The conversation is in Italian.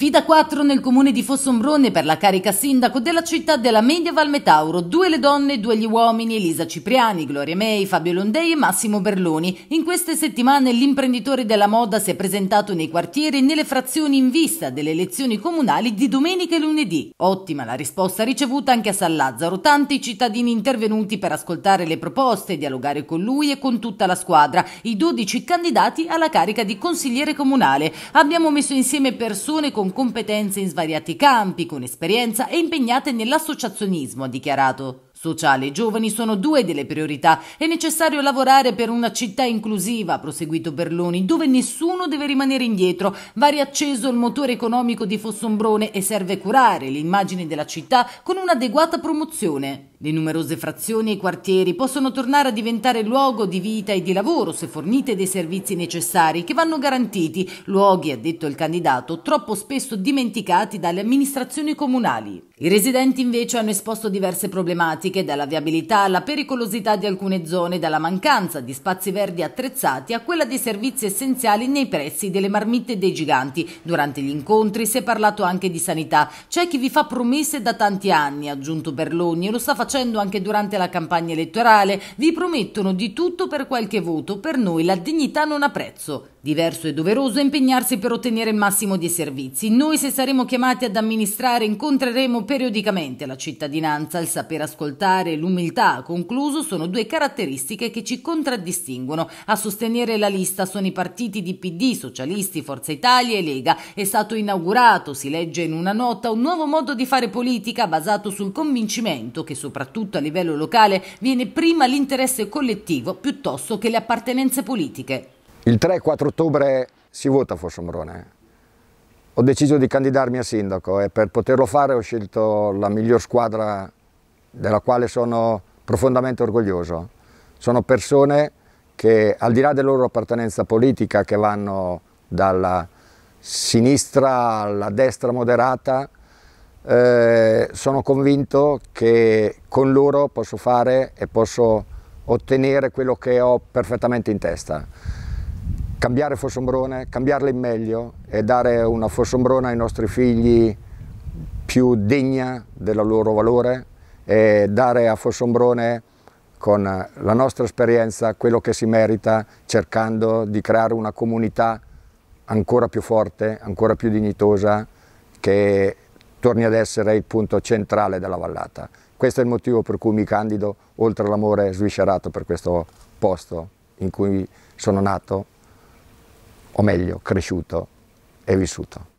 Sfida 4 nel comune di Fossombrone per la carica sindaco della città della Media Val Metauro. Due le donne, due gli uomini, Elisa Cipriani, Gloria May, Fabio Londei e Massimo Berloni. In queste settimane l'imprenditore della moda si è presentato nei quartieri e nelle frazioni in vista delle elezioni comunali di domenica e lunedì. Ottima la risposta ricevuta anche a San Lazzaro. Tanti cittadini intervenuti per ascoltare le proposte, dialogare con lui e con tutta la squadra, i 12 candidati alla carica di consigliere comunale. Abbiamo messo insieme persone con con competenze in svariati campi, con esperienza e impegnate nell'associazionismo, ha dichiarato. Sociale e giovani sono due delle priorità. È necessario lavorare per una città inclusiva, ha proseguito Berloni, dove nessuno deve rimanere indietro. Va riacceso il motore economico di Fossombrone e serve curare l'immagine della città con un'adeguata promozione. Le numerose frazioni e quartieri possono tornare a diventare luogo di vita e di lavoro se fornite dei servizi necessari che vanno garantiti, luoghi, ha detto il candidato, troppo spesso dimenticati dalle amministrazioni comunali. I residenti invece hanno esposto diverse problematiche, dalla viabilità alla pericolosità di alcune zone, dalla mancanza di spazi verdi attrezzati a quella dei servizi essenziali nei pressi delle marmitte dei giganti. Durante gli incontri si è parlato anche di sanità. C'è chi vi fa promesse da tanti anni, ha aggiunto Berloni, e lo sta facendo facendo anche durante la campagna elettorale, vi promettono di tutto per qualche voto, per noi la dignità non ha prezzo. Diverso e doveroso impegnarsi per ottenere il massimo dei servizi. Noi, se saremo chiamati ad amministrare, incontreremo periodicamente la cittadinanza. Il saper ascoltare e l'umiltà, ha concluso, sono due caratteristiche che ci contraddistinguono. A sostenere la lista sono i partiti di PD, Socialisti, Forza Italia e Lega. È stato inaugurato, si legge in una nota, un nuovo modo di fare politica basato sul convincimento che, soprattutto a livello locale, viene prima l'interesse collettivo piuttosto che le appartenenze politiche. Il 3-4 ottobre si vota Fossombrone. Ho deciso di candidarmi a sindaco e per poterlo fare ho scelto la miglior squadra della quale sono profondamente orgoglioso. Sono persone che al di là della loro appartenenza politica che vanno dalla sinistra alla destra moderata eh, sono convinto che con loro posso fare e posso ottenere quello che ho perfettamente in testa cambiare Fossombrone, cambiarla in meglio e dare una Fossombrone ai nostri figli più degna del loro valore e dare a Fossombrone con la nostra esperienza quello che si merita cercando di creare una comunità ancora più forte, ancora più dignitosa che torni ad essere il punto centrale della vallata. Questo è il motivo per cui mi candido, oltre all'amore sviscerato per questo posto in cui sono nato o meglio cresciuto e vissuto.